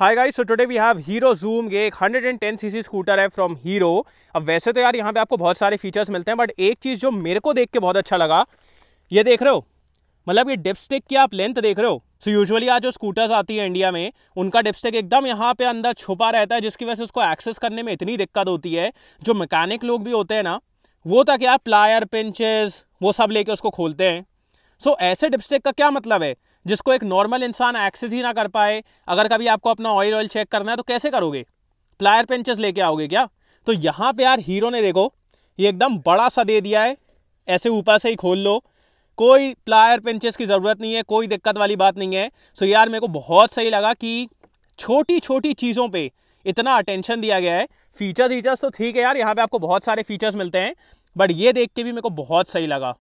hi guys so today we have Hero Zoom ये एक 110 CC scooter है from Hero अब वैसे तो यार यहाँ पे आपको बहुत सारे फीचर्स मिलते हैं बट एक चीज़ जो मेरे को देख के बहुत अच्छा लगा ये देख रहे हो मतलब ये डिपस्टिक की आप लेंथ देख रहे हो सो यूजुअली आज जो स्कूटर्स आती है इंडिया में उनका डिपस्टिक एकदम यहाँ पे अंदर छुपा रहता है जिसकी वजह से उसको एक्सेस करने में इतनी दिक्कत होती है जो मैकेनिक लोग भी होते हैं ना वो तक यार प्लायर पिंचेस वो सब लेके उसको खोलते हैं सो so, ऐसे डिपस्टिक का क्या मतलब है जिसको एक नॉर्मल इंसान एक्सेस ही ना कर पाए अगर कभी आपको अपना ऑयल ऑयल चेक करना है तो कैसे करोगे प्लायर पेंचेस लेके आओगे क्या तो यहाँ पे यार हीरो ने देखो ये एकदम बड़ा सा दे दिया है ऐसे ऊपर से ही खोल लो कोई प्लायर पेंचेस की ज़रूरत नहीं है कोई दिक्कत वाली बात नहीं है सो यार मेरे को बहुत सही लगा कि छोटी छोटी चीज़ों पर इतना अटेंशन दिया गया है फीचर्स वीचर्स तो ठीक है यार यहाँ पर आपको बहुत सारे फीचर्स मिलते हैं बट ये देख के भी मेरे को बहुत सही लगा